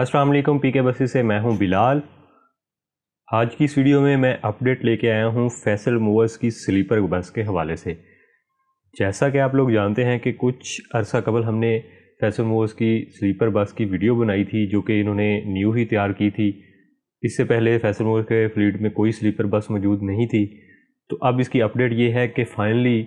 Aslam P के बसी से मैं हूं बिलाल आज की इस वीडियो में मैं अपडेट लेके आया हूं फैसल मूवर्स की स्लीपर बस के हवाले से जैसा कि आप लोग जानते हैं कि कुछ अरसा कबल हमने फैसल मूवर्स की स्लीपर बस की वीडियो बनाई थी जो कि इन्होंने न्यू ही तैयार की थी इससे पहले फैसल मूवर्स के फ्लीट में कोई स्लीपर बस मौजूद नहीं थी तो अब इसकी अपडेट ये है कि फ़ाइनली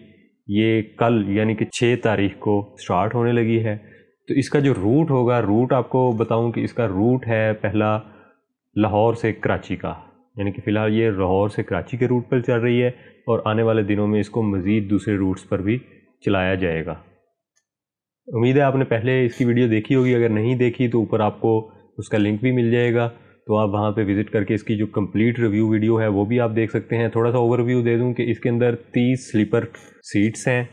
ये कल यानी कि छः तारीख को स्टार्ट होने लगी है तो इसका जो रूट होगा रूट आपको बताऊं कि इसका रूट है पहला लाहौर से कराची का यानी कि फ़िलहाल ये लाहौर से कराची के रूट पर चल रही है और आने वाले दिनों में इसको मज़ीद दूसरे रूट्स पर भी चलाया जाएगा उम्मीद है आपने पहले इसकी वीडियो देखी होगी अगर नहीं देखी तो ऊपर आपको उसका लिंक भी मिल जाएगा तो आप वहाँ पे विज़िट करके इसकी जो कंप्लीट रिव्यू वीडियो है वो भी आप देख सकते हैं थोड़ा सा ओवरव्यू दे दूँ कि इसके अंदर तीस स्लीपर सीट्स हैं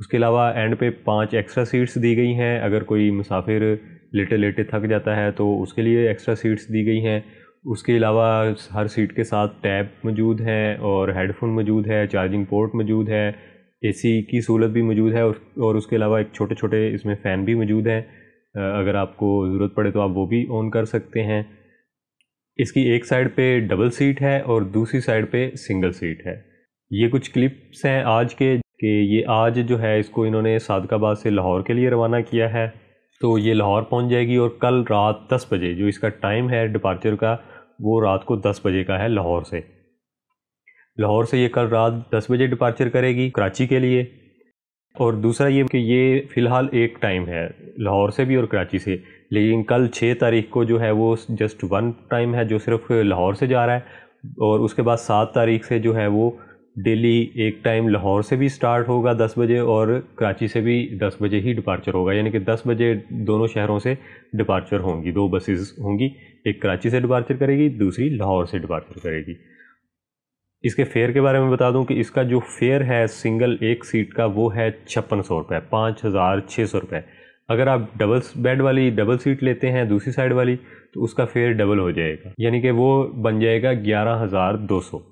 उसके अलावा एंड पे पाँच एक्स्ट्रा सीट्स दी गई हैं अगर कोई मुसाफिर लेटे लेटे थक जाता है तो उसके लिए एक्स्ट्रा सीट्स दी गई हैं उसके अलावा हर सीट के साथ टैब मौजूद हैं और हेडफोन मौजूद है चार्जिंग पोर्ट मौजूद है एसी की सहूलत भी मौजूद है और उसके अलावा एक छोटे छोटे इसमें फ़ैन भी मौजूद हैं अगर आपको ज़रूरत पड़े तो आप वो भी ऑन कर सकते हैं इसकी एक साइड पे डबल सीट है और दूसरी साइड पे सिंगल सीट है ये कुछ क्लिप्स हैं आज के कि ये आज जो है इसको इन्होंने सादकाबाद से लाहौर के लिए रवाना किया है तो ये लाहौर पहुंच जाएगी और कल रात दस बजे जो इसका टाइम है डिपार्चर का वो रात को दस बजे का है लाहौर से लाहौर से ये कल रात दस बजे डिपार्चर करेगी कराची के लिए और दूसरा ये कि ये फ़िलहाल एक टाइम है लाहौर से भी और कराची से लेकिन कल छः तारीख को जो है वो जस्ट वन टाइम है जो सिर्फ लाहौर से जा रहा है और उसके बाद सात तारीख से जो है वो दिल्ली एक टाइम लाहौर से भी स्टार्ट होगा दस बजे और कराची से भी दस बजे ही डिपार्चर होगा यानी कि दस बजे दोनों शहरों से डिपार्चर होंगी दो बसेस होंगी एक कराची से डिपार्चर करेगी दूसरी लाहौर से डिपार्चर करेगी इसके फेयर के बारे में बता दूं कि इसका जो फेयर है सिंगल एक सीट का वो है छप्पन सौ रुपये पाँच हज़ार छः सौ रुपये अगर आप डबल बेड वाली डबल सीट लेते हैं दूसरी साइड वाली तो उसका फेयर डबल हो जाएगा यानी कि वो बन जाएगा ग्यारह हज़ार दो सौ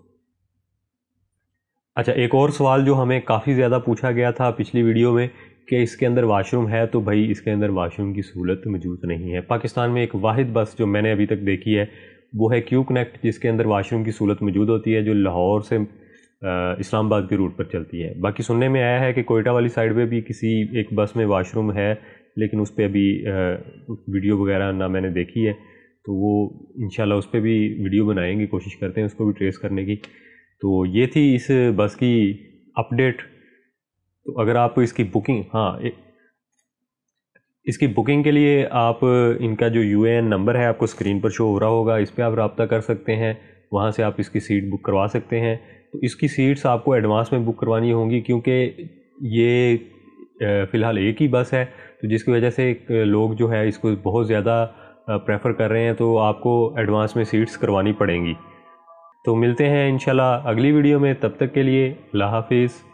अच्छा एक और सवाल जो हमें काफ़ी ज़्यादा पूछा गया था पिछली वीडियो में कि इसके अंदर वाशरूम है तो भाई इसके अंदर वाशरूम की सहूलत मौजूद नहीं है पाकिस्तान में एक वाहिद बस जो मैंने अभी तक देखी है वो है क्यू कनेक्ट जिसके अंदर वाशरूम की सहूलत मौजूद होती है जो लाहौर से इस्लामाबाद के रूट पर चलती है बाकी सुनने में आया है कि कोयटा वाली साइड पर भी किसी एक बस में वाशरूम है लेकिन उस पर अभी वीडियो वगैरह ना मैंने देखी है तो वो इन उस पर भी वीडियो बनाएंगे कोशिश करते हैं उसको भी ट्रेस करने की तो ये थी इस बस की अपडेट तो अगर आप इसकी बुकिंग हाँ इसकी बुकिंग के लिए आप इनका जो यू नंबर है आपको स्क्रीन पर शो हो रहा होगा इस पर आप रबता कर सकते हैं वहाँ से आप इसकी सीट बुक करवा सकते हैं तो इसकी सीट्स आपको एडवांस में बुक करवानी होंगी क्योंकि ये फ़िलहाल एक ही बस है तो जिसकी वजह से लोग जो है इसको बहुत ज़्यादा प्रेफर कर रहे हैं तो आपको एडवांस में सीट्स करवानी पड़ेंगी तो मिलते हैं इन अगली वीडियो में तब तक के लिए अल्लाह हाफिज़